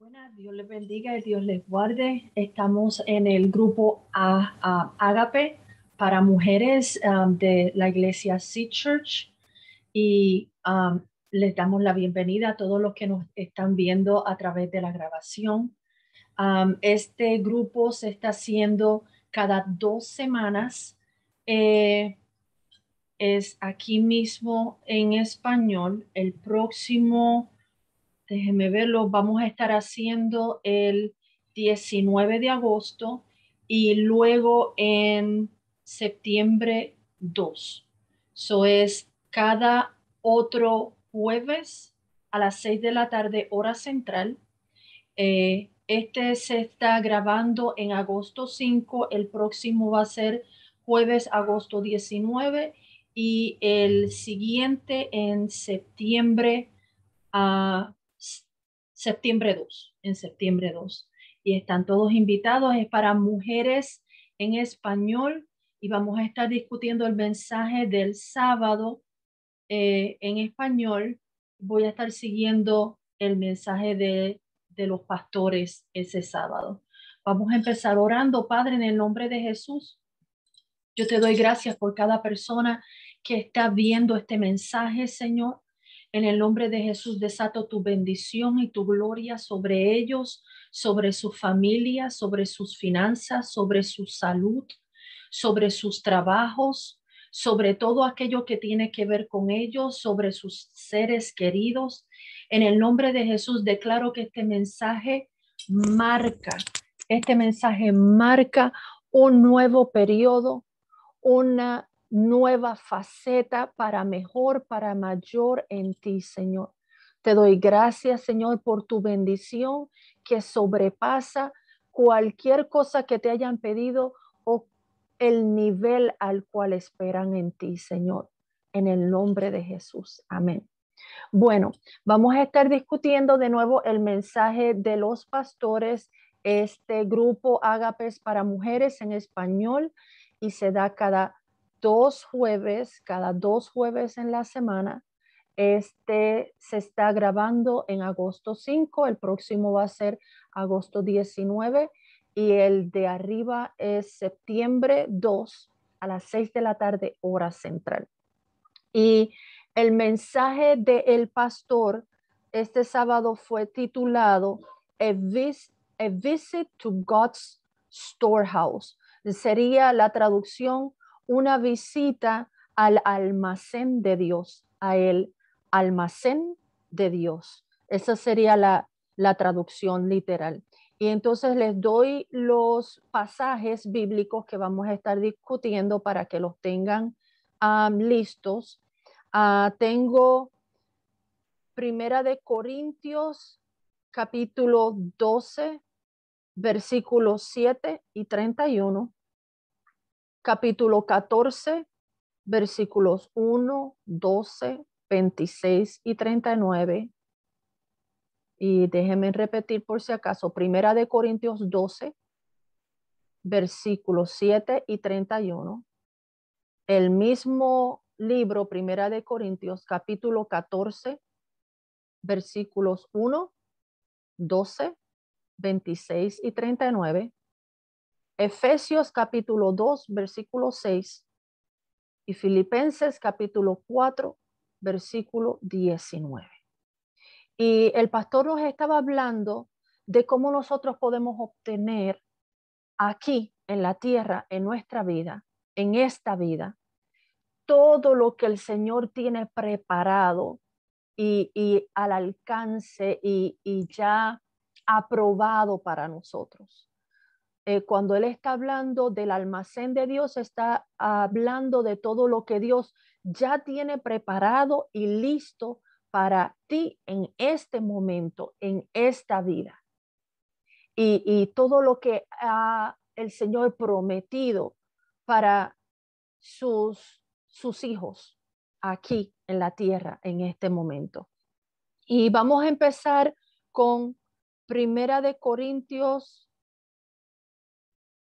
Buenas, Dios les bendiga y Dios les guarde. Estamos en el grupo Agape para mujeres um, de la iglesia Sea Church y um, les damos la bienvenida a todos los que nos están viendo a través de la grabación. Um, este grupo se está haciendo cada dos semanas. Eh, es aquí mismo en español. El próximo déjenme verlo, vamos a estar haciendo el 19 de agosto y luego en septiembre 2. Eso es cada otro jueves a las 6 de la tarde, hora central. Eh, este se está grabando en agosto 5, el próximo va a ser jueves, agosto 19 y el siguiente en septiembre a septiembre 2, en septiembre 2. Y están todos invitados, es para mujeres en español y vamos a estar discutiendo el mensaje del sábado eh, en español. Voy a estar siguiendo el mensaje de, de los pastores ese sábado. Vamos a empezar orando, Padre, en el nombre de Jesús. Yo te doy gracias por cada persona que está viendo este mensaje, Señor. En el nombre de Jesús desato tu bendición y tu gloria sobre ellos, sobre su familia, sobre sus finanzas, sobre su salud, sobre sus trabajos, sobre todo aquello que tiene que ver con ellos, sobre sus seres queridos. En el nombre de Jesús declaro que este mensaje marca, este mensaje marca un nuevo periodo, una nueva faceta para mejor, para mayor en ti, Señor. Te doy gracias, Señor, por tu bendición que sobrepasa cualquier cosa que te hayan pedido o el nivel al cual esperan en ti, Señor. En el nombre de Jesús. Amén. Bueno, vamos a estar discutiendo de nuevo el mensaje de los pastores, este grupo Ágapes para Mujeres en español y se da cada dos jueves, cada dos jueves en la semana. Este se está grabando en agosto 5, el próximo va a ser agosto 19 y el de arriba es septiembre 2 a las 6 de la tarde, hora central. Y el mensaje del el pastor este sábado fue titulado A, A Visit to God's Storehouse. Sería la traducción una visita al almacén de Dios, a el almacén de Dios. Esa sería la, traducción literal. Y entonces les doy los pasajes bíblicos que vamos a estar discutiendo para que los tengan um, listos. Ah, tengo Primera de Corintios, capítulo 12, versículos 7 y 31 capítulo 14, versículos 1, 12, 26 y 39. Y déjenme repetir por si acaso, Primera de Corintios 12, versículos 7 y 31. El mismo libro, Primera de Corintios, capítulo 14, versículos 1, 12, 26 y 39. Efesios capítulo 2, versículo 6 y Filipenses capítulo 4, versículo 19. Y el pastor nos estaba hablando de cómo nosotros podemos obtener aquí en la tierra, en nuestra vida, en esta vida, todo lo que el Señor tiene preparado y, al alcance y, y ya aprobado para nosotros. Eh, cuando Él está hablando del almacén de Dios, está hablando de todo lo que Dios ya tiene preparado y listo para ti en este momento, en esta vida. Y, todo lo que ha el Señor prometido para sus, sus hijos aquí en la tierra en este momento. Y vamos a empezar con Primera de Corintios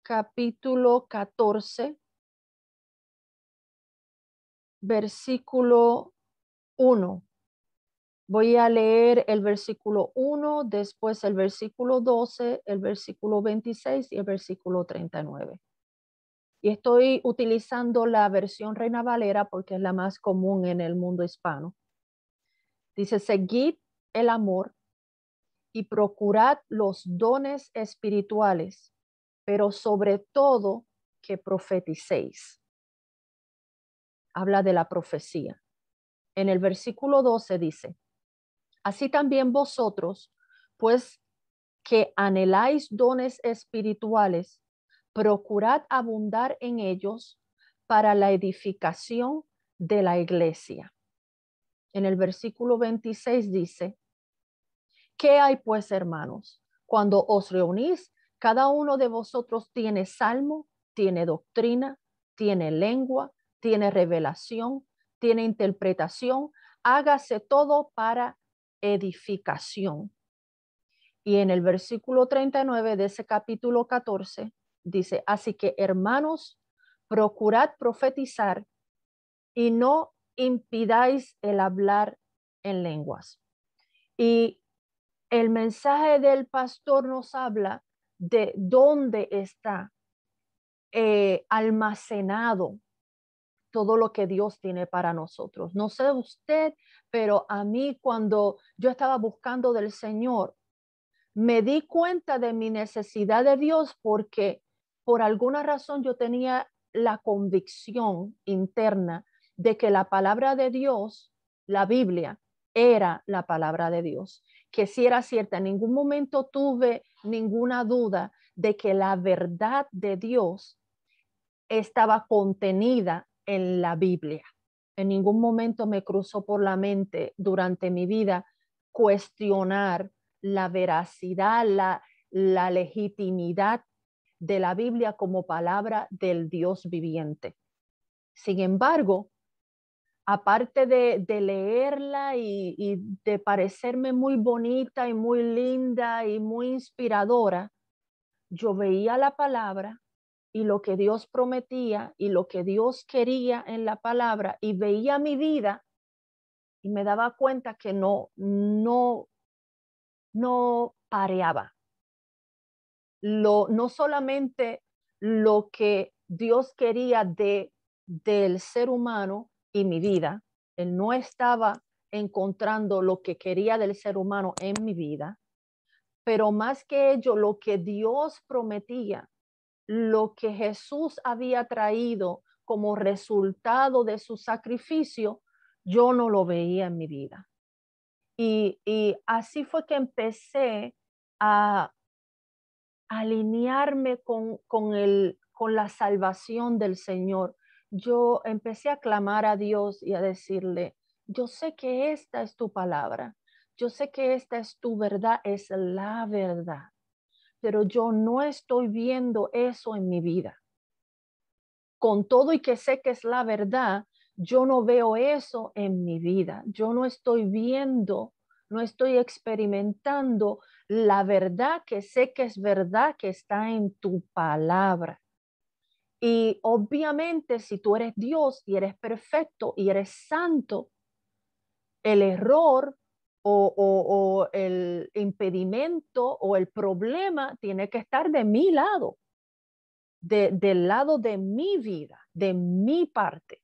capítulo 14, versículo 1. Voy a leer el versículo 1, después el versículo 12, el versículo 26 y el versículo 39. Y estoy utilizando la versión Reina Valera porque es la más común en el mundo hispano. Dice, seguid el amor y procurad los dones espirituales pero sobre todo que profeticéis. Habla de la profecía. En el versículo 12 dice, así también vosotros, pues que anheláis dones espirituales, procurad abundar en ellos para la edificación de la iglesia. En el versículo 26 dice, ¿qué hay pues, hermanos? Cuando os reunís, cada uno de vosotros tiene salmo, tiene doctrina, tiene lengua, tiene revelación, tiene interpretación. Hágase todo para edificación. Y en el versículo 39 de ese capítulo 14 dice, así que hermanos, procurad profetizar y no impidáis el hablar en lenguas. Y el mensaje del pastor nos habla de dónde está eh, almacenado todo lo que Dios tiene para nosotros. No sé usted, pero a mí cuando yo estaba buscando del Señor, me di cuenta de mi necesidad de Dios porque por alguna razón yo tenía la convicción interna de que la palabra de Dios, la Biblia, era la palabra de Dios que si era cierta. En ningún momento tuve ninguna duda de que la verdad de Dios estaba contenida en la Biblia. En ningún momento me cruzó por la mente durante mi vida cuestionar la veracidad, la legitimidad de la Biblia como palabra del Dios viviente. Sin embargo, aparte de, leerla y, de parecerme muy bonita y muy linda y muy inspiradora, yo veía la palabra y lo que Dios prometía y lo que Dios quería en la palabra y veía mi vida y me daba cuenta que no, no, no pareaba. Lo, no solamente lo que Dios quería de, del ser humano, mi vida. Él no estaba encontrando lo que quería del ser humano en mi vida, pero más que ello, lo que Dios prometía, lo que Jesús había traído como resultado de su sacrificio, yo no lo veía en mi vida. Y, así fue que empecé a alinearme con, con, el, con la salvación del Señor, yo empecé a clamar a Dios y a decirle, yo sé que esta es tu palabra, yo sé que esta es tu verdad, es la verdad, pero yo no estoy viendo eso en mi vida. Con todo y que sé que es la verdad, yo no veo eso en mi vida, yo no estoy viendo, no estoy experimentando la verdad que sé que es verdad que está en tu palabra. Y obviamente si tú eres Dios y eres perfecto y eres santo, el error o, el impedimento o el problema tiene que estar de mi lado, de, del lado de mi vida, de mi parte,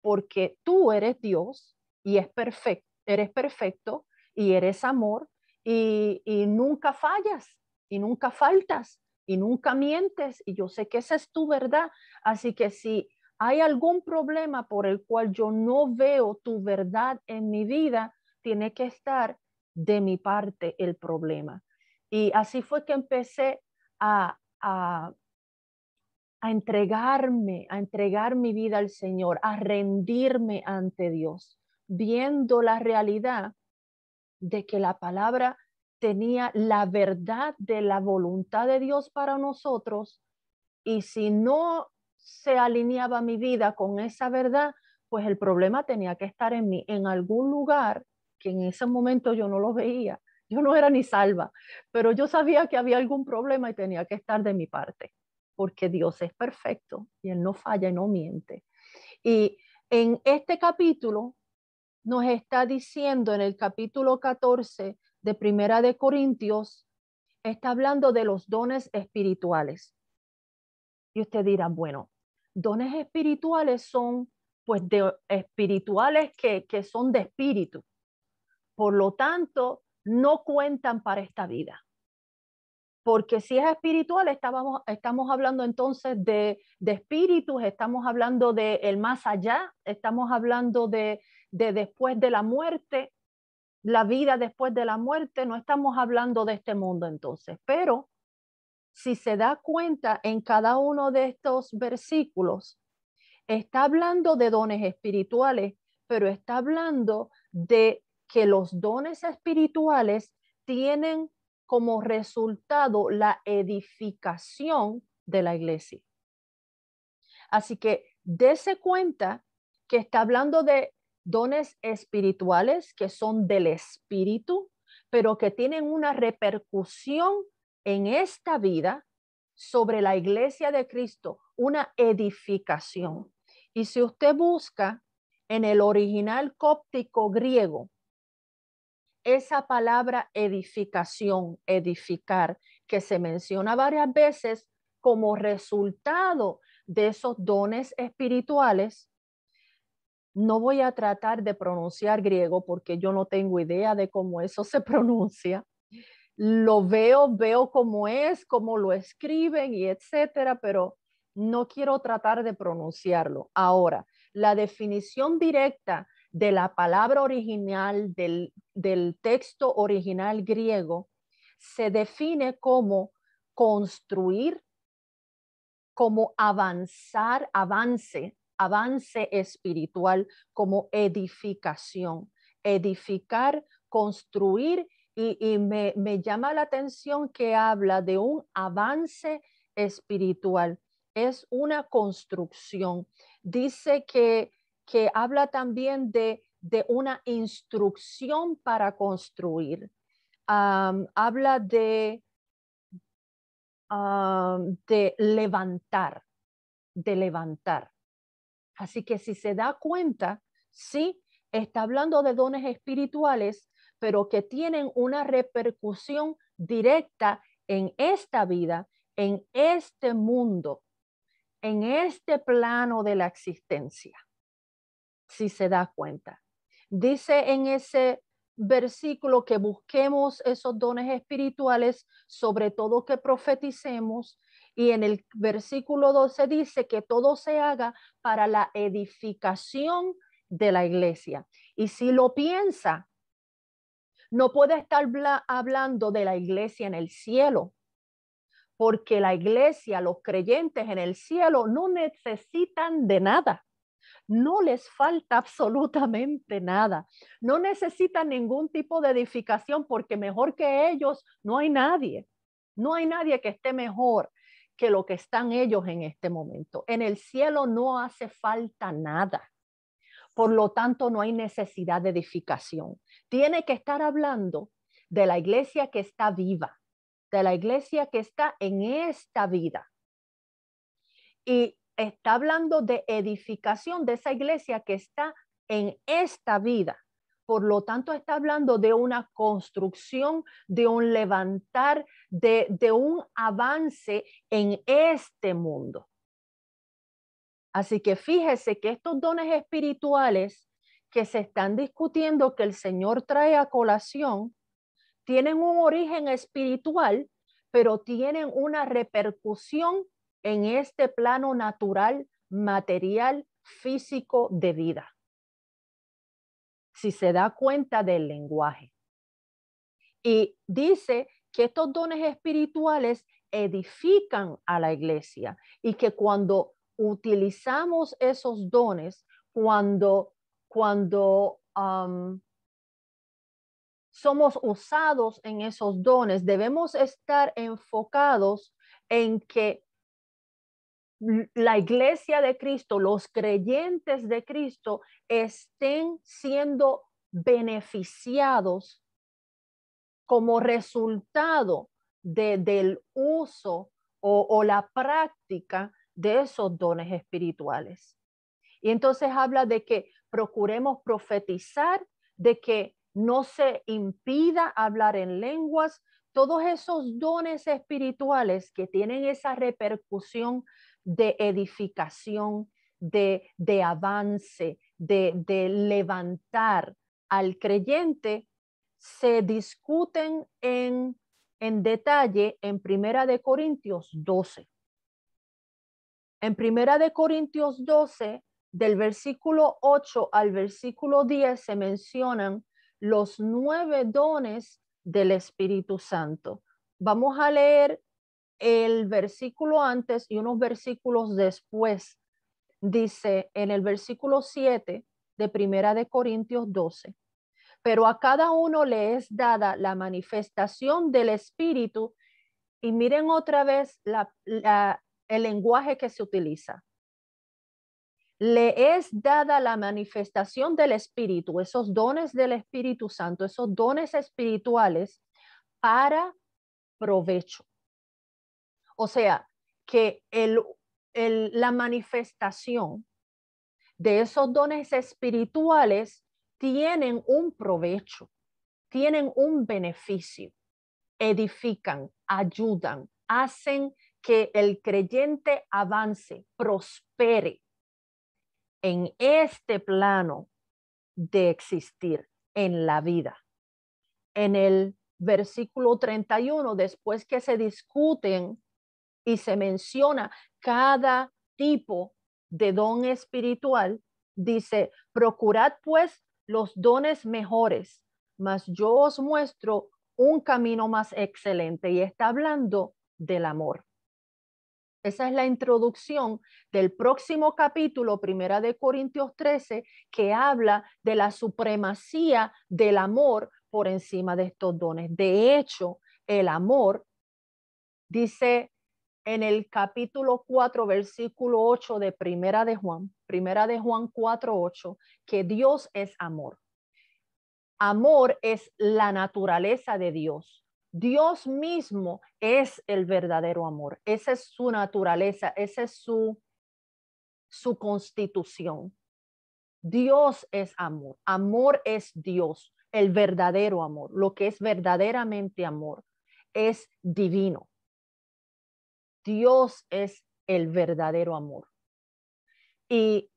porque tú eres Dios y es perfecto, eres perfecto y eres amor y, y nunca fallas y nunca faltas y nunca mientes y yo sé que esa es tu verdad. Así que si hay algún problema por el cual yo no veo tu verdad en mi vida, tiene que estar de mi parte el problema. Y así fue que empecé a, a, a entregarme, a entregar mi vida al Señor, a rendirme ante Dios, viendo la realidad de que la palabra tenía la verdad de la voluntad de Dios para nosotros y si no se alineaba mi vida con esa verdad, pues el problema tenía que estar en mí, en algún lugar que en ese momento yo no lo veía. Yo no era ni salva, pero yo sabía que había algún problema y tenía que estar de mi parte, porque Dios es perfecto y Él no falla y no miente. Y en este capítulo nos está diciendo, en el capítulo 14, de Primera de Corintios está hablando de los dones espirituales. Y usted dirá, bueno, dones espirituales son pues de espirituales que, que son de espíritu. Por lo tanto, no cuentan para esta vida. Porque si es espiritual, estábamos, estamos hablando entonces de, de espíritus, estamos hablando de el más allá, estamos hablando de, de después de la muerte la vida después de la muerte, no estamos hablando de este mundo entonces, pero si se da cuenta en cada uno de estos versículos, está hablando de dones espirituales, pero está hablando de que los dones espirituales tienen como resultado la edificación de la iglesia. Así que dése cuenta que está hablando de dones espirituales que son del espíritu, pero que tienen una repercusión en esta vida sobre la iglesia de Cristo, una edificación. Y si usted busca en el original cóptico griego, esa palabra edificación, edificar, que se menciona varias veces como resultado de esos dones espirituales, no voy a tratar de pronunciar griego porque yo no tengo idea de cómo eso se pronuncia. Lo veo, veo cómo es, cómo lo escriben y etcétera, pero no quiero tratar de pronunciarlo. Ahora, la definición directa de la palabra original, del, del texto original griego, se define como construir, como avanzar, avance, avance espiritual como edificación, edificar, construir y, me, llama la atención que habla de un avance espiritual, es una construcción. Dice que, que habla también de, una instrucción para construir. habla de, de levantar, de levantar. Así que si se da cuenta, sí, está hablando de dones espirituales, pero que tienen una repercusión directa en esta vida, en este mundo, en este plano de la existencia, si se da cuenta. Dice en ese versículo que busquemos esos dones espirituales, sobre todo que profeticemos, y en el versículo 12 dice que todo se haga para la edificación de la iglesia. Y si lo piensa, no puede estar hablando de la iglesia en el cielo, porque la iglesia, los creyentes en el cielo no necesitan de nada. No les falta absolutamente nada. No necesitan ningún tipo de edificación porque mejor que ellos no hay nadie. No hay nadie que esté mejor que lo que están ellos en este momento. En el cielo no hace falta nada. Por lo tanto, no hay necesidad de edificación. Tiene que estar hablando de la iglesia que está viva, de la iglesia que está en esta vida. Y está hablando de edificación de esa iglesia que está en esta vida. Por lo tanto, está hablando de una construcción, de un levantar, de, un avance en este mundo. Así que fíjese que estos dones espirituales que se están discutiendo, que el Señor trae a colación, tienen un origen espiritual, pero tienen una repercusión en este plano natural, material, físico de vida si se da cuenta del lenguaje. Y dice que estos dones espirituales edifican a la iglesia y que cuando utilizamos esos dones, cuando, cuando somos usados en esos dones, debemos estar enfocados en que la iglesia de Cristo, los creyentes de Cristo estén siendo beneficiados como resultado del uso o la práctica de esos dones espirituales. Y entonces habla de que procuremos profetizar, de que no se impida hablar en lenguas, todos esos dones espirituales que tienen esa repercusión de edificación, de, de avance, de, de levantar al creyente, se discuten en, en detalle en Primera de Corintios 12. En Primera de Corintios 12, del versículo 8 al versículo 10 se mencionan los nueve dones del Espíritu Santo. Vamos a leer el versículo antes y unos versículos después. Dice en el versículo 7 de Primera de Corintios 12, pero a cada uno le es dada la manifestación del Espíritu. Y miren otra vez el lenguaje que se utiliza. Le es dada la manifestación del Espíritu, esos dones del Espíritu Santo, esos dones espirituales para provecho o sea, que la manifestación de esos dones espirituales tienen un provecho, tienen un beneficio, edifican, ayudan, hacen que el creyente avance, prospere en este plano de existir, en la vida. En el versículo 31, después que se discuten y se menciona cada tipo de don espiritual, dice, procurad pues los dones mejores, mas yo os muestro un camino más excelente y está hablando del amor. Esa es la introducción del próximo capítulo, Primera de Corintios 13, que habla de la supremacía del amor por encima de estos dones. De hecho, el amor, dice en el capítulo 4, versículo 8 de Primera de Juan, Primera de Juan 4, 8, que Dios es amor. Amor es la naturaleza de Dios. Dios mismo es el verdadero amor. Esa es su naturaleza, esa es su, su constitución. Dios es amor. Amor es Dios, el verdadero amor. Lo que es verdaderamente amor es divino Dios es el verdadero amor. Y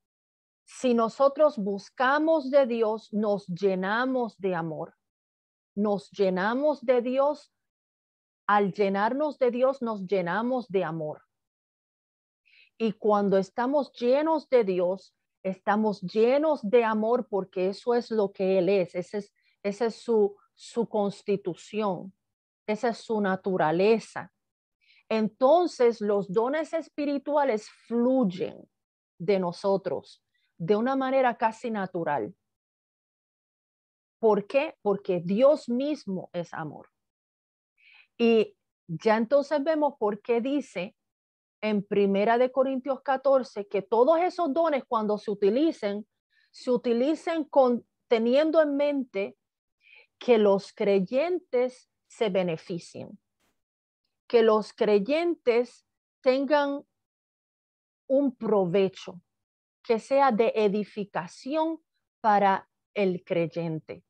si nosotros buscamos de Dios, nos llenamos de amor. Nos llenamos de Dios. Al llenarnos de Dios, nos llenamos de amor. Y cuando estamos llenos de Dios, estamos llenos de amor porque eso es lo que Él es. Esa es, ese es su, su constitución. Esa es su naturaleza entonces los dones espirituales fluyen de nosotros de una manera casi natural. ¿Por qué? Porque Dios mismo es amor. Y ya entonces vemos por qué dice en Primera de Corintios 14 que todos esos dones cuando se utilicen, se utilicen con, teniendo en mente que los creyentes se beneficien que los creyentes tengan un provecho, que sea de edificación para el creyente.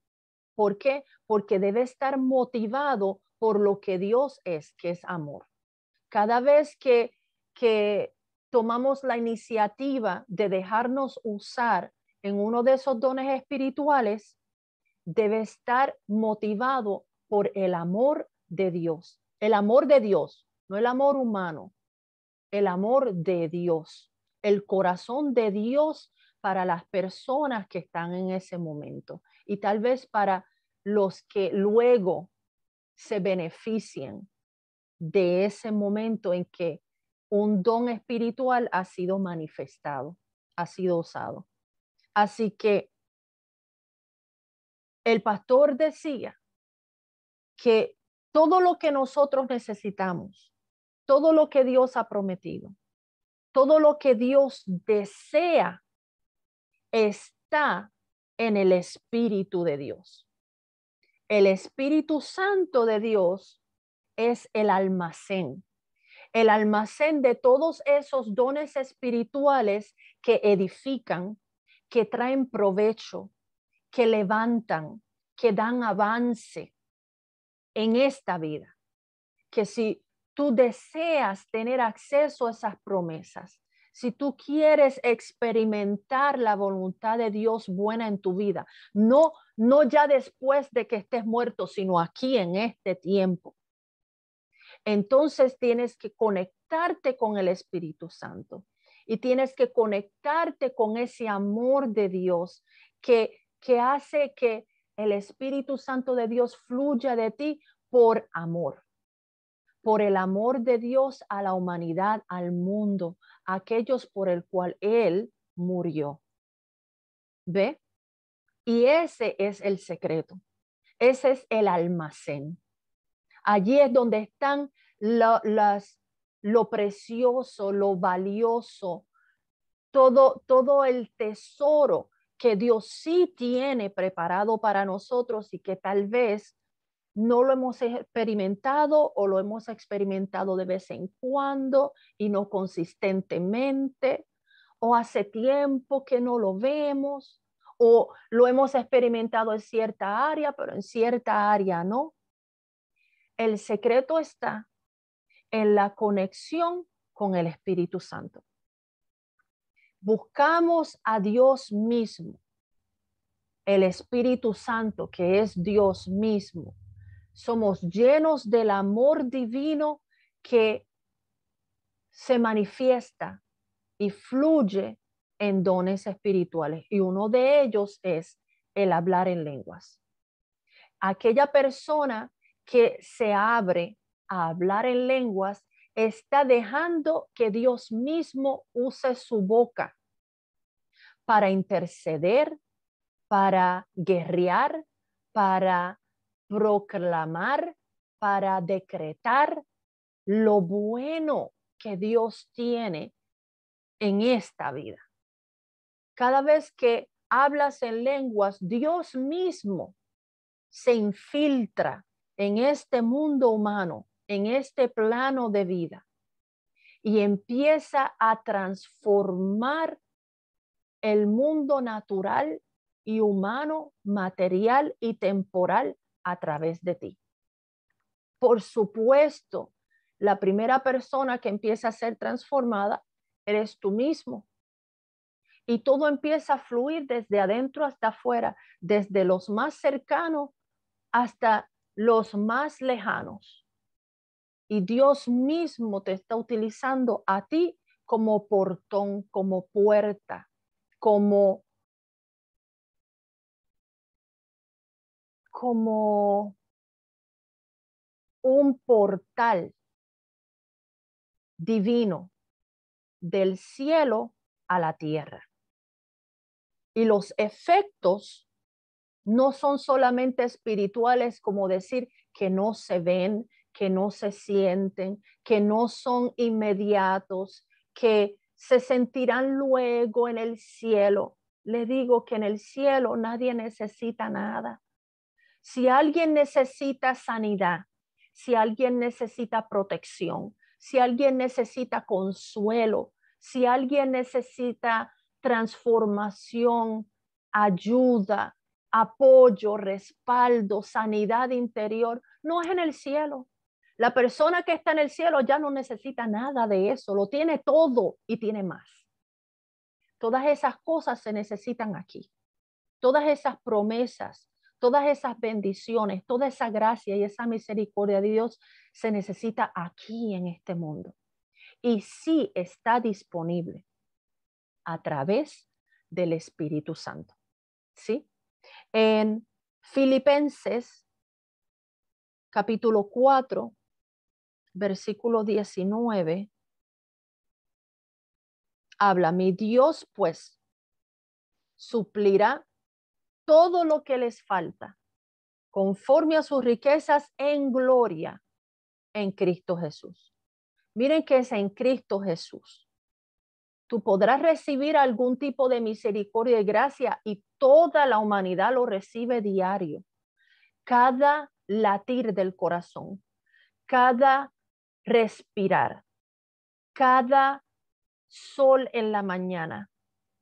¿Por qué? Porque debe estar motivado por lo que Dios es, que es amor. Cada vez que, que tomamos la iniciativa de dejarnos usar en uno de esos dones espirituales, debe estar motivado por el amor de Dios, el amor de Dios, no el amor humano, el amor de Dios, el corazón de Dios para las personas que están en ese momento y tal vez para los que luego se beneficien de ese momento en que un don espiritual ha sido manifestado, ha sido usado. Así que el pastor decía que todo lo que nosotros necesitamos, todo lo que Dios ha prometido, todo lo que Dios desea está en el Espíritu de Dios. El Espíritu Santo de Dios es el almacén, el almacén de todos esos dones espirituales que edifican, que traen provecho, que levantan, que dan avance, en esta vida. Que si tú deseas tener acceso a esas promesas, si tú quieres experimentar la voluntad de Dios buena en tu vida, no no ya después de que estés muerto, sino aquí en este tiempo. Entonces tienes que conectarte con el Espíritu Santo y tienes que conectarte con ese amor de Dios que que hace que el Espíritu Santo de Dios fluya de ti por amor, por el amor de Dios a la humanidad, al mundo, aquellos por el cual Él murió. ¿Ve? Y ese es el secreto, ese es el almacén. Allí es donde están lo, las, lo precioso, lo valioso, todo, todo el tesoro que Dios sí tiene preparado para nosotros y que tal vez no lo hemos experimentado o lo hemos experimentado de vez en cuando y no consistentemente, o hace tiempo que no lo vemos, o lo hemos experimentado en cierta área, pero en cierta área no. El secreto está en la conexión con el Espíritu Santo buscamos a Dios mismo, el Espíritu Santo, que es Dios mismo, somos llenos del amor divino que se manifiesta y fluye en dones espirituales. Y uno de ellos es el hablar en lenguas. Aquella persona que se abre a hablar en lenguas está dejando que Dios mismo use su boca para interceder, para guerrear, para proclamar, para decretar lo bueno que Dios tiene en esta vida. Cada vez que hablas en lenguas, Dios mismo se infiltra en este mundo humano en este plano de vida y empieza a transformar el mundo natural y humano, material y temporal a través de ti. Por supuesto, la primera persona que empieza a ser transformada eres tú mismo. Y todo empieza a fluir desde adentro hasta afuera, desde los más cercanos hasta los más lejanos y Dios mismo te está utilizando a ti como portón, como puerta, como como un portal divino del cielo a la tierra. Y los efectos no son solamente espirituales, como decir que no se ven, que no se sienten, que no son inmediatos, que se sentirán luego en el cielo. Le digo que en el cielo nadie necesita nada. Si alguien necesita sanidad, si alguien necesita protección, si alguien necesita consuelo, si alguien necesita transformación, ayuda, apoyo, respaldo, sanidad interior, no es en el cielo, la persona que está en el cielo ya no necesita nada de eso, lo tiene todo y tiene más. Todas esas cosas se necesitan aquí. Todas esas promesas, todas esas bendiciones, toda esa gracia y esa misericordia de Dios se necesita aquí en este mundo. Y sí está disponible a través del Espíritu Santo. ¿Sí? En Filipenses capítulo 4, versículo 19, habla, mi Dios pues suplirá todo lo que les falta conforme a sus riquezas en gloria en Cristo Jesús. Miren que es en Cristo Jesús. Tú podrás recibir algún tipo de misericordia y gracia y toda la humanidad lo recibe diario. Cada latir del corazón, cada respirar. Cada sol en la mañana,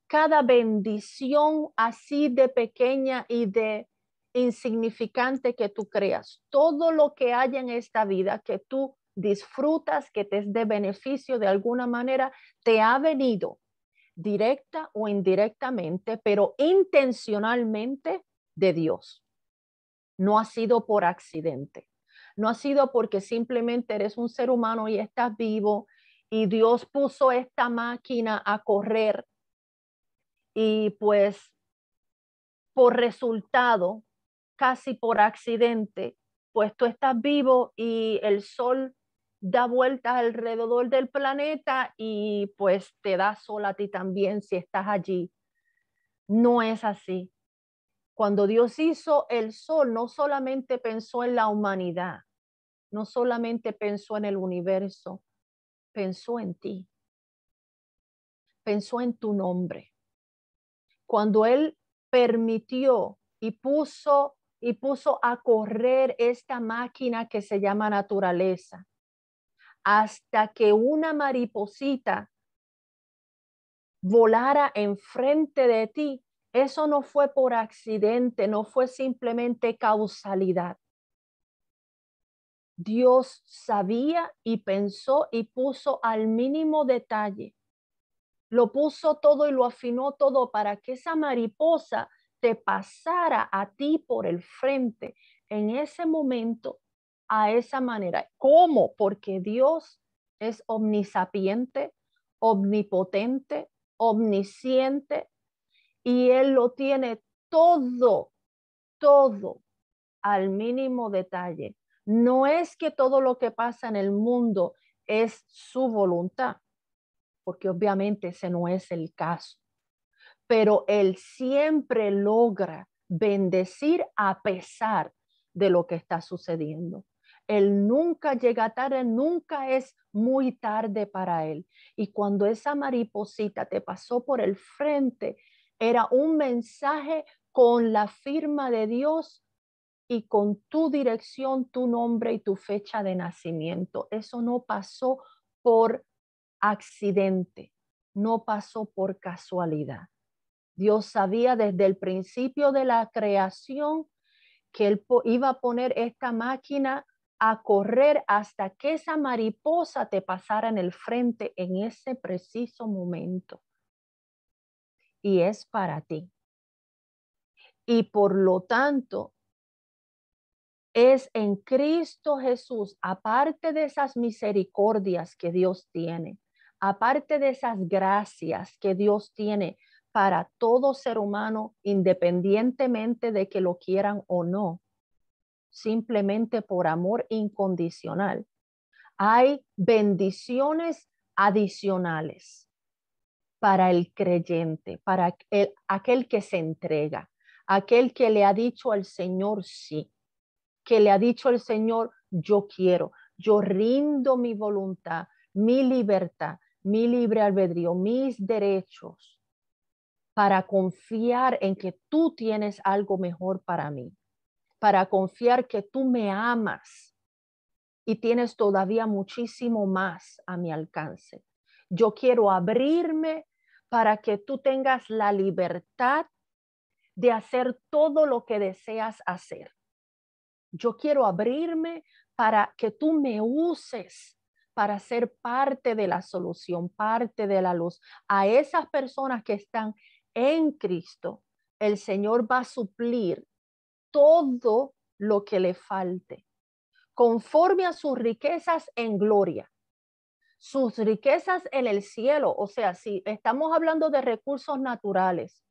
cada bendición así de pequeña y de insignificante que tú creas, todo lo que haya en esta vida que tú disfrutas, que te es de beneficio de alguna manera, te ha venido directa o indirectamente, pero intencionalmente de Dios. No ha sido por accidente no ha sido porque simplemente eres un ser humano y estás vivo y Dios puso esta máquina a correr y pues por resultado, casi por accidente, pues tú estás vivo y el sol da vueltas alrededor del planeta y pues te da sol a ti también si estás allí. No es así. Cuando Dios hizo el sol, no solamente pensó en la humanidad, no solamente pensó en el universo, pensó en ti, pensó en tu nombre. Cuando Él permitió y puso y puso a correr esta máquina que se llama naturaleza, hasta que una mariposita volara enfrente de ti. Eso no fue por accidente, no fue simplemente causalidad. Dios sabía y pensó y puso al mínimo detalle. Lo puso todo y lo afinó todo para que esa mariposa te pasara a ti por el frente en ese momento a esa manera. ¿Cómo? Porque Dios es omnisapiente, omnipotente, omnisciente y Él lo tiene todo, todo al mínimo detalle no es que todo lo que pasa en el mundo es su voluntad, porque obviamente ese no es el caso, pero él siempre logra bendecir a pesar de lo que está sucediendo. Él nunca llega tarde, nunca es muy tarde para él. Y cuando esa mariposita te pasó por el frente, era un mensaje con la firma de Dios y con tu dirección, tu nombre y tu fecha de nacimiento. Eso no pasó por accidente, no pasó por casualidad. Dios sabía desde el principio de la creación que él iba a poner esta máquina a correr hasta que esa mariposa te pasara en el frente en ese preciso momento. Y es para ti. Y por lo tanto, es en Cristo Jesús, aparte de esas misericordias que Dios tiene, aparte de esas gracias que Dios tiene para todo ser humano, independientemente de que lo quieran o no, simplemente por amor incondicional. Hay bendiciones adicionales para el creyente, para aquel que se entrega, aquel que le ha dicho al Señor sí que le ha dicho el Señor, yo quiero, yo rindo mi voluntad, mi libertad, mi libre albedrío, mis derechos, para confiar en que tú tienes algo mejor para mí, para confiar que tú me amas y tienes todavía muchísimo más a mi alcance. Yo quiero abrirme para que tú tengas la libertad de hacer todo lo que deseas hacer. Yo quiero abrirme para que tú me uses para ser parte de la solución, parte de la luz. A esas personas que están en Cristo, el Señor va a suplir todo lo que le falte, conforme a sus riquezas en gloria. Sus riquezas en el cielo, o sea, si estamos hablando de recursos naturales,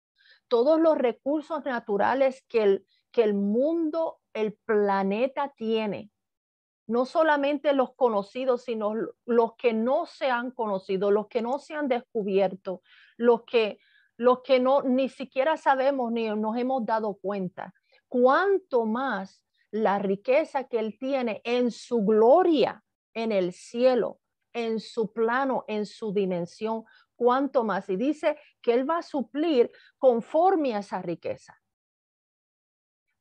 todos los recursos naturales que el, que el mundo, el planeta tiene, no solamente los conocidos, sino los que no se han conocido, los que no se han descubierto, los que, los que no ni siquiera sabemos ni nos hemos dado cuenta. cuánto más la riqueza que Él tiene en su gloria, en el cielo, en su plano, en su dimensión, cuánto más. Y dice que Él va a suplir conforme a esa riqueza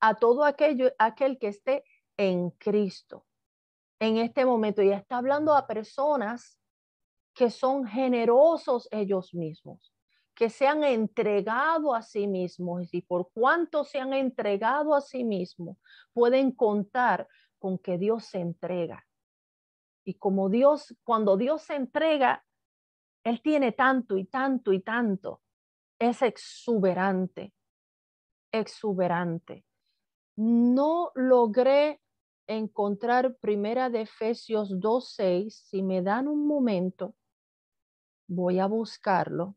a todo aquello, aquel que esté en Cristo en este momento. Y está hablando a personas que son generosos ellos mismos, que se han entregado a sí mismos y por cuanto se han entregado a sí mismos, pueden contar con que Dios se entrega. Y como Dios, cuando Dios se entrega, Él tiene tanto y tanto y tanto. Es exuberante, exuberante no logré encontrar primera de Efesios 2.6. Si me dan un momento, voy a buscarlo.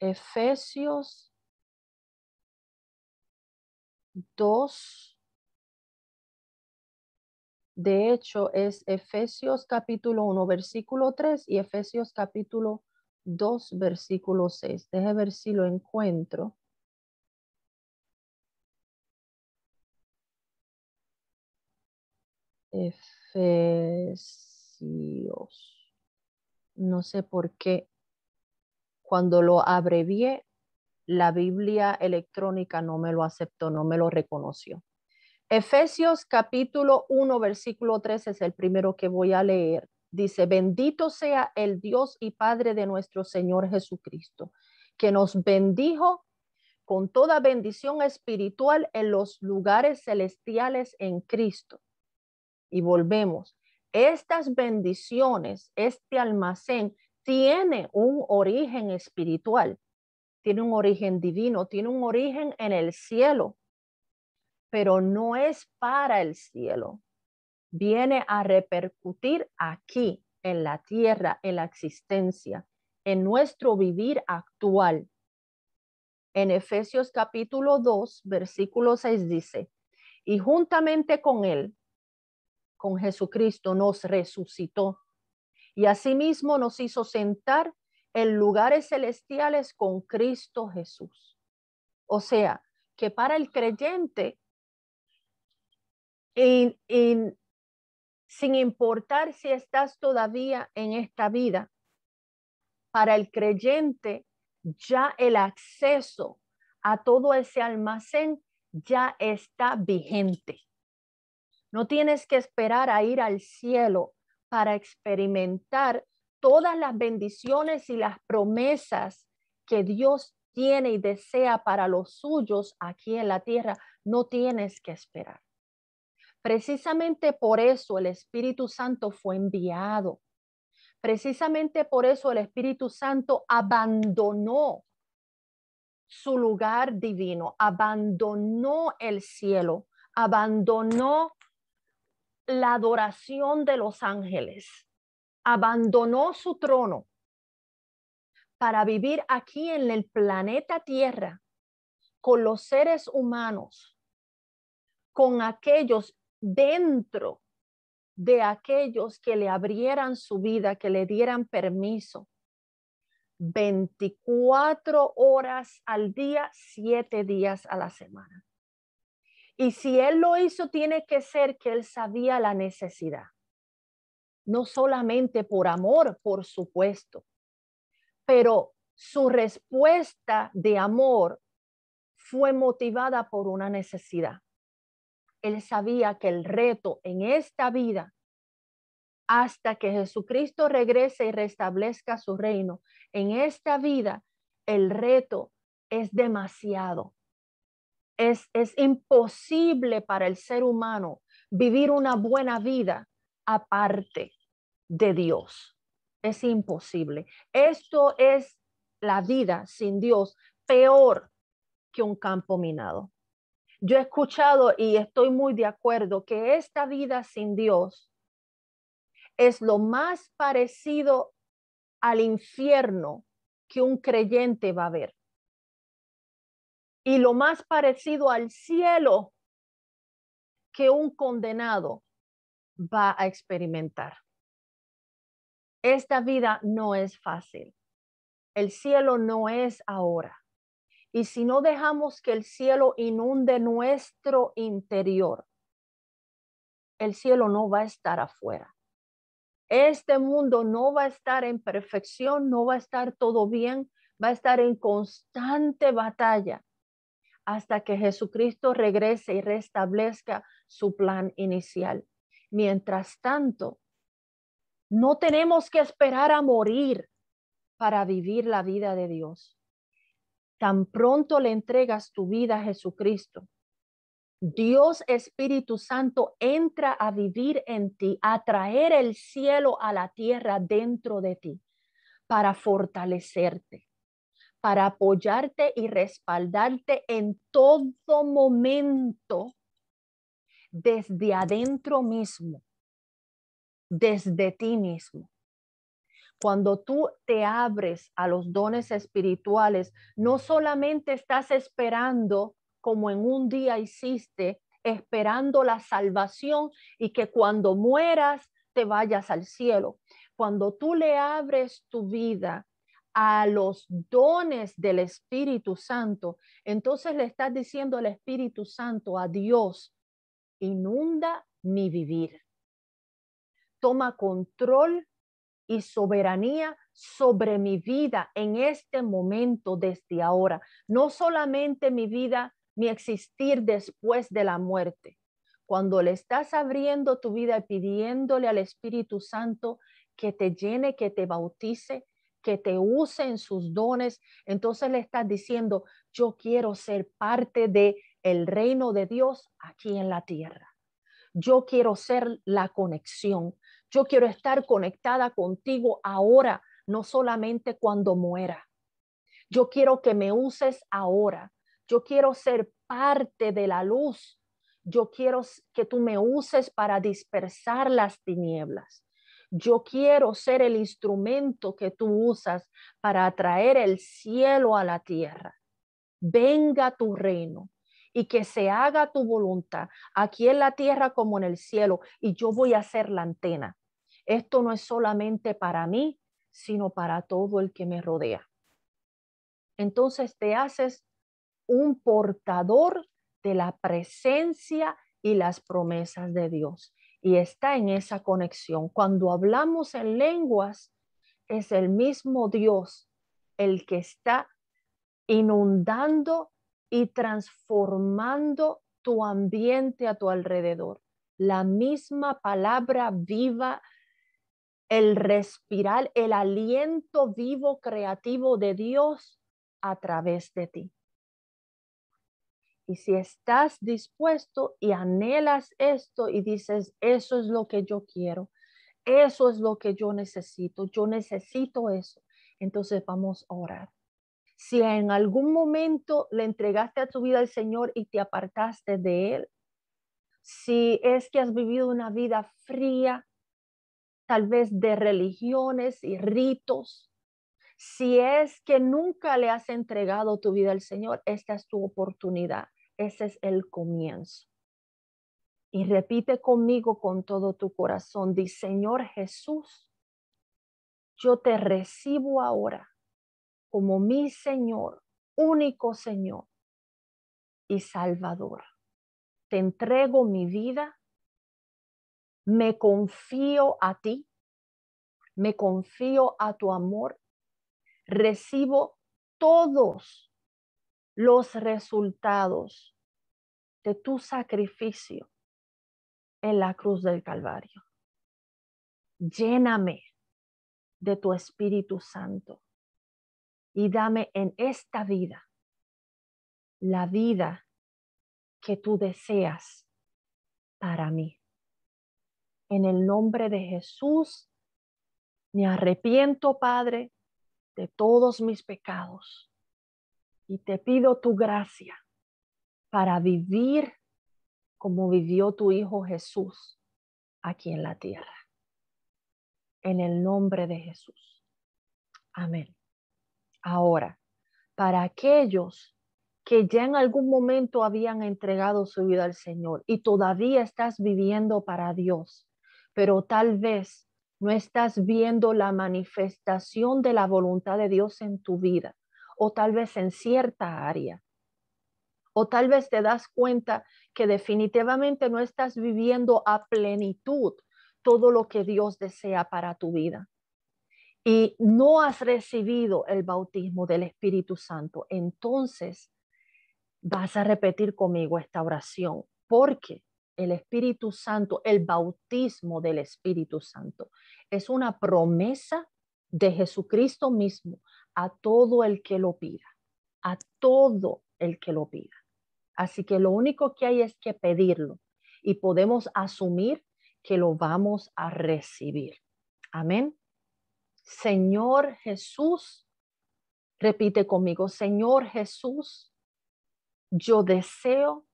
Efesios 2. De hecho, es Efesios capítulo 1, versículo 3 y Efesios capítulo 2, versículo 6. Deje ver si lo encuentro. Efesios. No sé por qué. Cuando lo abrevié, la Biblia electrónica no me lo aceptó, no me lo reconoció. Efesios capítulo 1, versículo 3 es el primero que voy a leer. Dice, bendito sea el Dios y Padre de nuestro Señor Jesucristo, que nos bendijo con toda bendición espiritual en los lugares celestiales en Cristo y volvemos. Estas bendiciones, este almacén tiene un origen espiritual, tiene un origen divino, tiene un origen en el cielo, pero no es para el cielo. Viene a repercutir aquí, en la tierra, en la existencia, en nuestro vivir actual. En Efesios capítulo 2, versículo 6 dice, y juntamente con él con Jesucristo nos resucitó y asimismo nos hizo sentar en lugares celestiales con Cristo Jesús. O sea, que para el creyente, sin importar si estás todavía en esta vida, para el creyente ya el acceso a todo ese almacén ya está vigente. No tienes que esperar a ir al cielo para experimentar todas las bendiciones y las promesas que Dios tiene y desea para los suyos aquí en la tierra. No tienes que esperar. Precisamente por eso el Espíritu Santo fue enviado. Precisamente por eso el Espíritu Santo abandonó su lugar divino, abandonó el cielo, abandonó la adoración de los ángeles. Abandonó su trono para vivir aquí en el planeta Tierra con los seres humanos, con aquellos dentro de aquellos que le abrieran su vida, que le dieran permiso. 24 horas al día, 7 días a la semana. Y si Él lo hizo, tiene que ser que Él sabía la necesidad. No solamente por amor, por supuesto, pero su respuesta de amor fue motivada por una necesidad. Él sabía que el reto en esta vida, hasta que Jesucristo regrese y restablezca su reino, en esta vida el reto es demasiado es, imposible para el ser humano vivir una buena vida aparte de Dios. Es imposible. Esto es la vida sin Dios peor que un campo minado. Yo he escuchado y estoy muy de acuerdo que esta vida sin Dios es lo más parecido al infierno que un creyente va a ver y lo más parecido al cielo que un condenado va a experimentar. Esta vida no es fácil. El cielo no es ahora. Y si no dejamos que el cielo inunde nuestro interior, el cielo no va a estar afuera. Este mundo no va a estar en perfección, no va a estar todo bien, va a estar en constante batalla hasta que Jesucristo regrese y restablezca su plan inicial. Mientras tanto, no tenemos que esperar a morir para vivir la vida de Dios. Tan pronto le entregas tu vida a Jesucristo. Dios Espíritu Santo entra a vivir en ti, a traer el cielo a la tierra dentro de ti para fortalecerte para apoyarte y respaldarte en todo momento desde adentro mismo, desde ti mismo. Cuando tú te abres a los dones espirituales, no solamente estás esperando, como en un día hiciste, esperando la salvación y que cuando mueras te vayas al cielo. Cuando tú le abres tu vida a los dones del Espíritu Santo, entonces le estás diciendo al Espíritu Santo, a Dios, inunda mi vivir. Toma control y soberanía sobre mi vida en este momento desde ahora. No solamente mi vida, mi existir después de la muerte. Cuando le estás abriendo tu vida y pidiéndole al Espíritu Santo que te llene, que te bautice, que te usen sus dones, entonces le estás diciendo, yo quiero ser parte de el reino de Dios aquí en la tierra. Yo quiero ser la conexión. Yo quiero estar conectada contigo ahora, no solamente cuando muera. Yo quiero que me uses ahora. Yo quiero ser parte de la luz. Yo quiero que tú me uses para dispersar las tinieblas. Yo quiero ser el instrumento que tú usas para atraer el cielo a la tierra. Venga tu reino y que se haga tu voluntad aquí en la tierra como en el cielo. Y yo voy a ser la antena. Esto no es solamente para mí, sino para todo el que me rodea. Entonces te haces un portador de la presencia y las promesas de Dios y está en esa conexión. Cuando hablamos en lenguas, es el mismo Dios el que está inundando y transformando tu ambiente a tu alrededor. La misma palabra viva, el respirar, el aliento vivo, creativo de Dios a través de ti. Y si estás dispuesto y anhelas esto y dices, eso es lo que yo quiero, eso es lo que yo necesito, yo necesito eso, entonces vamos a orar. Si en algún momento le entregaste a tu vida al Señor y te apartaste de Él, si es que has vivido una vida fría, tal vez de religiones y ritos, si es que nunca le has entregado tu vida al Señor, esta es tu oportunidad ese es el comienzo. Y repite conmigo con todo tu corazón, di Señor Jesús, yo te recibo ahora como mi Señor, único Señor y Salvador. Te entrego mi vida, me confío a ti, me confío a tu amor, recibo todos los resultados de tu sacrificio en la cruz del Calvario. Lléname de tu Espíritu Santo y dame en esta vida la vida que tú deseas para mí. En el nombre de Jesús, me arrepiento, Padre, de todos mis pecados y te pido tu gracia para vivir como vivió tu Hijo Jesús aquí en la tierra. En el nombre de Jesús. Amén. Ahora, para aquellos que ya en algún momento habían entregado su vida al Señor y todavía estás viviendo para Dios, pero tal vez no estás viendo la manifestación de la voluntad de Dios en tu vida o tal vez en cierta área. O tal vez te das cuenta que definitivamente no estás viviendo a plenitud todo lo que Dios desea para tu vida. Y no has recibido el bautismo del Espíritu Santo. Entonces vas a repetir conmigo esta oración porque el Espíritu Santo, el bautismo del Espíritu Santo, es una promesa de Jesucristo mismo a todo el que lo pida, a todo el que lo pida. Así que lo único que hay es que pedirlo y podemos asumir que lo vamos a recibir. Amén. Señor Jesús, repite conmigo, Señor Jesús, yo deseo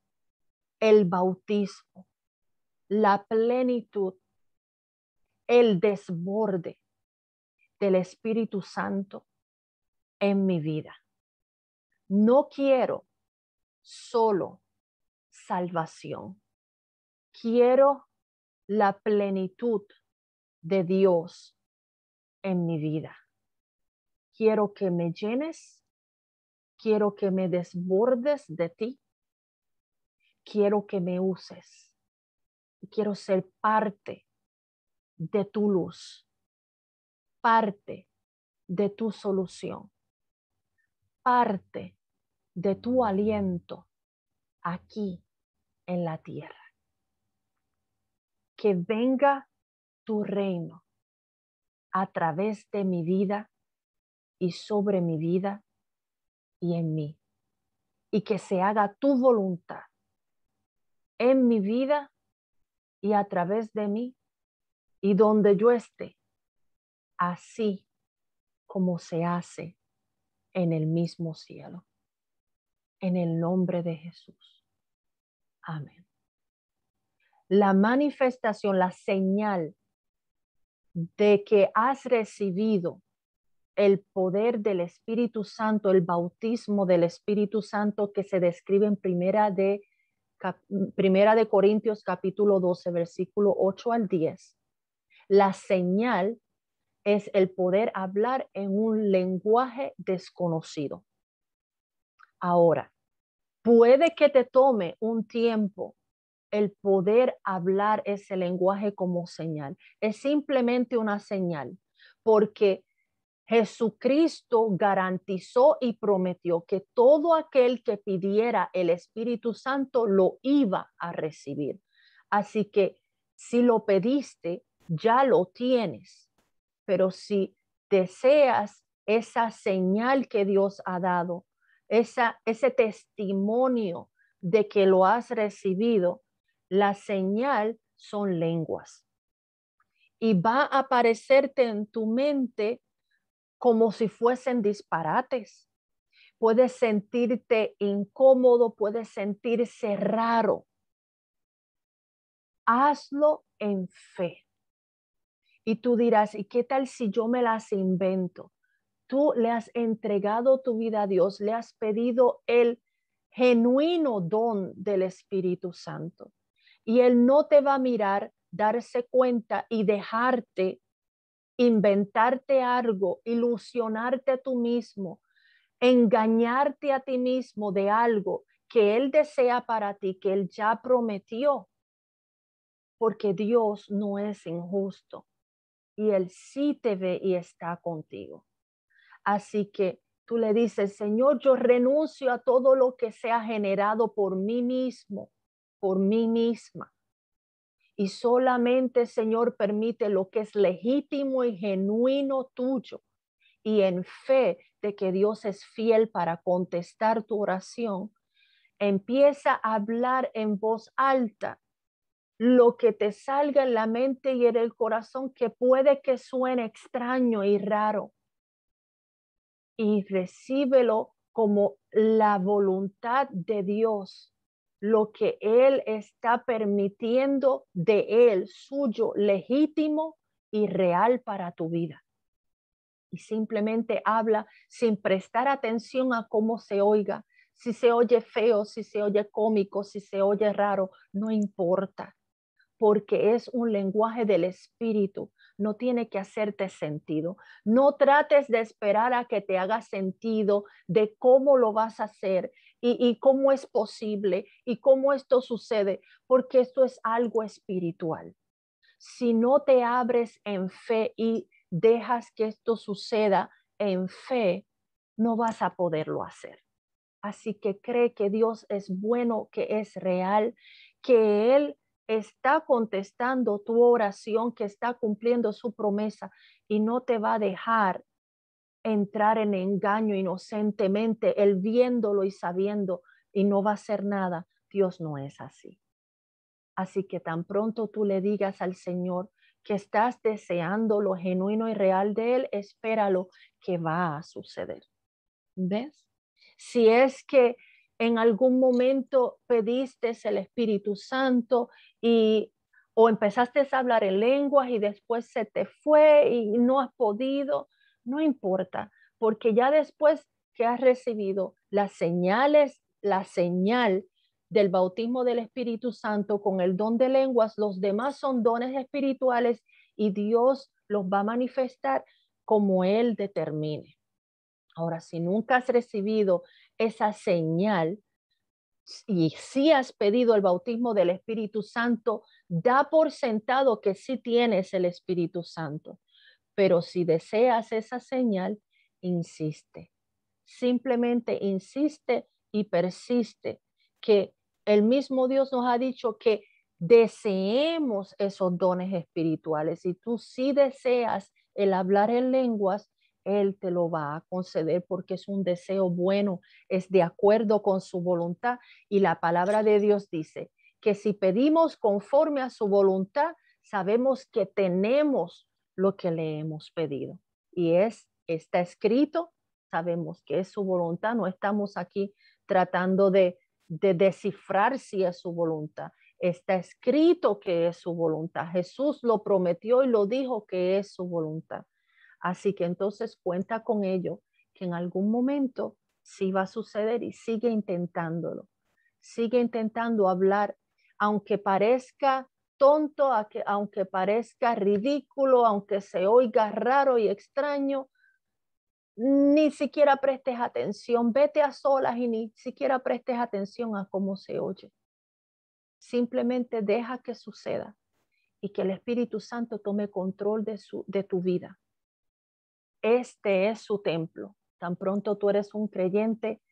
el bautismo, la plenitud, el desborde del Espíritu Santo en mi vida. No quiero solo salvación. Quiero la plenitud de Dios en mi vida. Quiero que me llenes, quiero que me desbordes de ti, quiero que me uses, quiero ser parte de tu luz, parte de tu solución, parte de tu aliento aquí en la tierra. Que venga tu reino a través de mi vida y sobre mi vida y en mí. Y que se haga tu voluntad en mi vida y a través de mí y donde yo esté, así como se hace en el mismo cielo. En el nombre de Jesús. Amén. La manifestación, la señal de que has recibido el poder del Espíritu Santo, el bautismo del Espíritu Santo que se describe en Primera de, primera de Corintios capítulo 12, versículo 8 al 10. La señal es el poder hablar en un lenguaje desconocido. Ahora, puede que te tome un tiempo el poder hablar ese lenguaje como señal. Es simplemente una señal, porque Jesucristo garantizó y prometió que todo aquel que pidiera el Espíritu Santo lo iba a recibir. Así que si lo pediste, ya lo tienes pero si deseas esa señal que Dios ha dado, esa, ese testimonio de que lo has recibido, la señal son lenguas. Y va a aparecerte en tu mente como si fuesen disparates. Puedes sentirte incómodo, puedes sentirse raro. Hazlo en fe. Y tú dirás, ¿y qué tal si yo me las invento? Tú le has entregado tu vida a Dios, le has pedido el genuino don del Espíritu Santo. Y Él no te va a mirar, darse cuenta y dejarte inventarte algo, ilusionarte tú mismo, engañarte a ti mismo de algo que Él desea para ti, que Él ya prometió. Porque Dios no es injusto y Él sí te ve y está contigo. Así que tú le dices, Señor, yo renuncio a todo lo que sea generado por mí mismo, por mí misma. Y solamente, Señor, permite lo que es legítimo y genuino tuyo. Y en fe de que Dios es fiel para contestar tu oración, empieza a hablar en voz alta lo que te salga en la mente y en el corazón que puede que suene extraño y raro. Y recíbelo como la voluntad de Dios, lo que Él está permitiendo de Él, suyo, legítimo y real para tu vida. Y simplemente habla sin prestar atención a cómo se oiga, si se oye feo, si se oye cómico, si se oye raro, no importa porque es un lenguaje del espíritu. No tiene que hacerte sentido. No trates de esperar a que te haga sentido de cómo lo vas a hacer y, y cómo es posible y cómo esto sucede, porque esto es algo espiritual. Si no te abres en fe y dejas que esto suceda en fe, no vas a poderlo hacer. Así que cree que Dios es bueno, que es real, que Él está contestando tu oración, que está cumpliendo su promesa y no te va a dejar entrar en engaño inocentemente, él viéndolo y sabiendo y no va a hacer nada. Dios no es así. Así que tan pronto tú le digas al Señor que estás deseando lo genuino y real de Él, espéralo que va a suceder. ¿Ves? Si es que en algún momento pediste el Espíritu Santo y o empezaste a hablar en lenguas y después se te fue y no has podido, no importa, porque ya después que has recibido las señales, la señal del bautismo del Espíritu Santo con el don de lenguas, los demás son dones espirituales y Dios los va a manifestar como Él determine. Ahora, si nunca has recibido esa señal y si has pedido el bautismo del Espíritu Santo, da por sentado que sí tienes el Espíritu Santo. Pero si deseas esa señal, insiste. Simplemente insiste y persiste, que el mismo Dios nos ha dicho que deseemos esos dones espirituales. Y tú si deseas el hablar en lenguas, él te lo va a conceder porque es un deseo bueno, es de acuerdo con su voluntad. Y la palabra de Dios dice que si pedimos conforme a su voluntad, sabemos que tenemos lo que le hemos pedido. Y es, está escrito, sabemos que es su voluntad, no estamos aquí tratando de, de descifrar si es su voluntad. Está escrito que es su voluntad. Jesús lo prometió y lo dijo que es su voluntad. Así que entonces cuenta con ello, que en algún momento sí va a suceder y sigue intentándolo. Sigue intentando hablar, aunque parezca tonto, aunque parezca ridículo, aunque se oiga raro y extraño, ni siquiera prestes atención, vete a solas y ni siquiera prestes atención a cómo se oye. Simplemente deja que suceda y que el Espíritu Santo tome control de, su, de tu vida este es su templo. Tan pronto tú eres un creyente,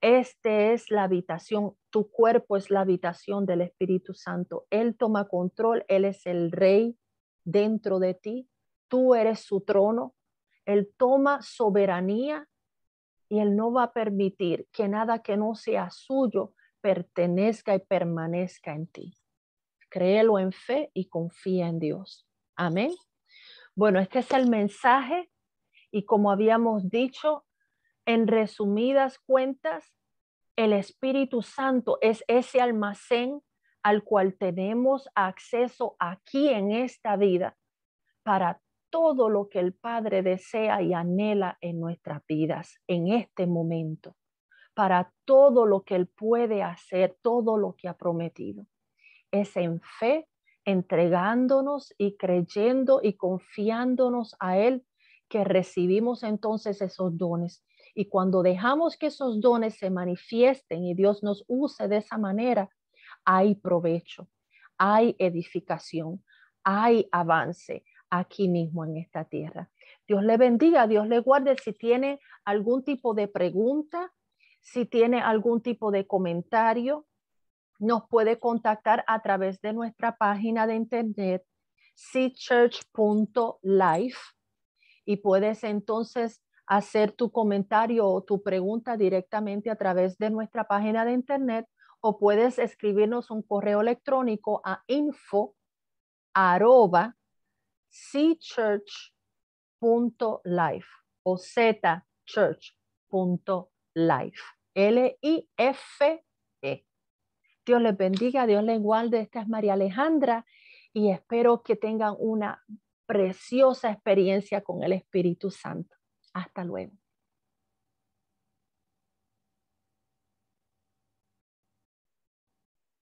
este es la habitación, tu cuerpo es la habitación del Espíritu Santo. Él toma control, Él es el rey dentro de ti, tú eres su trono, Él toma soberanía y Él no va a permitir que nada que no sea suyo pertenezca y permanezca en ti. Créelo en fe y confía en Dios. Amén. Bueno, este es el mensaje y como habíamos dicho, en resumidas cuentas, el Espíritu Santo es ese almacén al cual tenemos acceso aquí en esta vida para todo lo que el Padre desea y anhela en nuestras vidas en este momento, para todo lo que Él puede hacer, todo lo que ha prometido. Es en fe, entregándonos y creyendo y confiándonos a Él que recibimos entonces esos dones. Y cuando dejamos que esos dones se manifiesten y Dios nos use de esa manera, hay provecho, hay edificación, hay avance aquí mismo en esta tierra. Dios le bendiga, Dios le guarde. Si tiene algún tipo de pregunta, si tiene algún tipo de comentario, nos puede contactar a través de nuestra página de internet cchurch.life y puedes entonces hacer tu comentario o tu pregunta directamente a través de nuestra página de internet o puedes escribirnos un correo electrónico a info arroba o zchurch.life. L-I-F-E. E. Dios les bendiga, Dios les guarde. Esta es María Alejandra y espero que tengan una preciosa experiencia con el Espíritu Santo. Hasta luego.